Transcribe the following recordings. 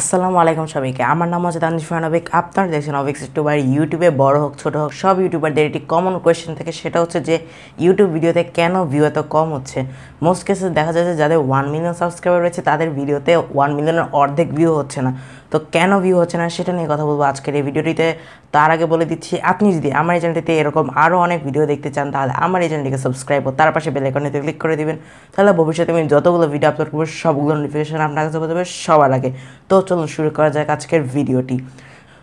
আসসালামু আলাইকুম সবাইকে আমার নাম হচ্ছে তানজিফ ফানবিক আপনার দেখছেন অবিক্স ইউটিউবার ইউটিউবে বড় হোক ছোট হোক সব ইউটিউবারদের একটি কমন কোয়েশ্চেন থাকে সেটা হচ্ছে যে ইউটিউব ভিডিওতে কেন ভিউ এত কম হচ্ছে মোস্ট কেসে দেখা যাচ্ছে যাদের ওয়ান মিলিয়ন সাবস্ক্রাইবার রয়েছে তাদের ভিডিওতে ওয়ান মিলিয়নের অর্ধেক ভিউ হচ্ছে না তো কেন ভিউ হচ্ছে না সেটা নিয়ে কথা বলবো আজকের এই ভিডিওটিতে তার আগে বলে দিচ্ছি আপনি যদি আমার এই চ্যানেলটিতে এরকম আরও অনেক ভিডিও দেখতে চান তাহলে আমার এই চ্যানেলটিকে সাবস্ক্রাইব ও তার পাশে বেলাইকনেতে ক্লিক করে দিবেন তাহলে ভবিষ্যতে আমি যতগুলো ভিডিও আপলোড করবো সবগুলো নোটিফিকেশান আপনার কাছে হবে সবার আগে তো চলুন শুরু করা যাক আজকের ভিডিওটি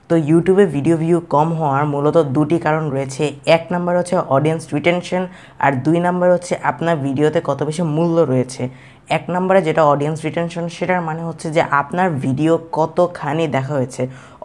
তো ইউটিউবে ভিডিও ভিউ কম হওয়ার মূলত দুটি কারণ রয়েছে এক নাম্বার হচ্ছে অডিয়েন্স রিটেনশন আর দুই নাম্বার হচ্ছে আপনার ভিডিওতে কত বেশি মূল্য রয়েছে এক নম্বরে যেটা অডিয়েন্স রিটেনশন সেটার মানে হচ্ছে যে আপনার ভিডিও কতখানি দেখা হয়েছে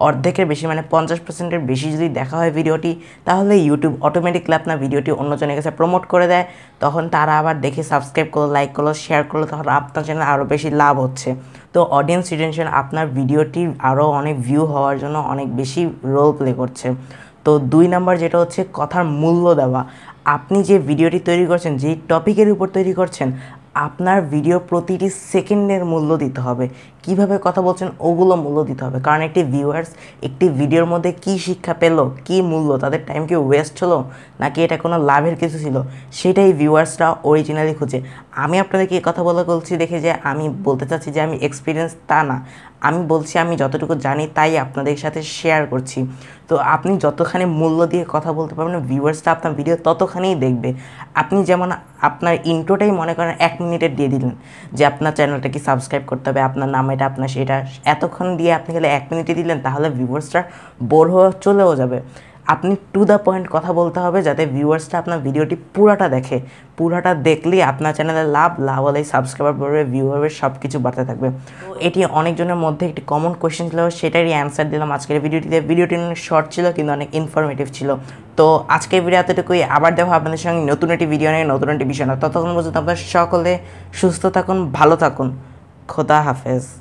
অর্ধেকের বেশি মানে পঞ্চাশ পার্সেন্টের বেশি যদি দেখা হয় ভিডিওটি তাহলে ইউটিউব অটোমেটিকলি আপনার ভিডিওটি অন্যজনের কাছে প্রমোট করে দেয় তখন তারা আবার দেখে সাবস্ক্রাইব করলো লাইক করলো শেয়ার করলো তখন আপনার জন্য আরও বেশি লাভ হচ্ছে তো অডিয়েন্স রিটেনশন আপনার ভিডিওটি আরও অনেক ভিউ হওয়ার জন্য অনেক বেশি রোল প্লে করছে তো দুই নম্বর যেটা হচ্ছে কথার মূল্য দেওয়া আপনি যে ভিডিওটি তৈরি করছেন যে টপিকের উপর তৈরি করছেন আপনার ভিডিও প্রতিটি সেকেন্ডের মূল্য দিতে হবে কিভাবে কথা বলছেন ওগুলো মূল্য দিতে হবে কারণ একটি ভিউয়ার্স একটি ভিডিওর মধ্যে কি শিক্ষা পেল কি মূল্য তাদের টাইম কি ওয়েস্ট হলো নাকি এটা কোনো লাভের কিছু ছিল সেটাই ভিউয়ার্সরা অরিজিনালি খুঁজে আমি আপনাদেরকে এই কথা বলে বলছি দেখে যে আমি বলতে চাচ্ছি যে আমি এক্সপিরিয়েন্স তা না আমি বলছি আমি যতটুকু জানি তাই আপনাদের সাথে শেয়ার করছি তো আপনি যতখানি মূল্য দিয়ে কথা বলতে পারবেন ভিউয়ার্সটা আপনার ভিডিও ততখানেই দেখবে আপনি যেমন আপনার ইন্ট্রোটাই মনে করেন এক মিনিটের দিয়ে দিলেন যে আপনার চ্যানেলটা কি সাবস্ক্রাইব করতে হবে আপনার নাম এটা আপনার সেটা এতক্ষণ দিয়ে আপনি গেলে এক মিনিটে দিলেন তাহলে ভিউয়ার্সটা বোর হয়ে চলেও যাবে আপনি টু দ্য পয়েন্ট কথা বলতে হবে যাতে ভিউয়ার্সটা আপনার ভিডিওটি পুরাটা দেখে পুরাটা দেখলেই আপনার চ্যানেলে লাভ লাভ হলে সাবস্ক্রাইবার পড়বে ভিউয়ারের সব কিছু বাড়তে থাকবে এটি অনেকজনের মধ্যে একটি কমন কোয়েশ্চেন ছিল সেটারই অ্যান্সার দিলাম আজকের ভিডিওটিতে ভিডিওটি অনেক শর্ট ছিল কিন্তু অনেক ইনফরমেটিভ ছিল তো আজকের ভিডিও এতটুকুই আবার দেখো আপনাদের সঙ্গে নতুন একটি ভিডিও নিয়ে নতুন একটি বিষয় না ততক্ষণ পর্যন্ত আপনার সকলে সুস্থ থাকুন ভালো থাকুন খোদা হাফেজ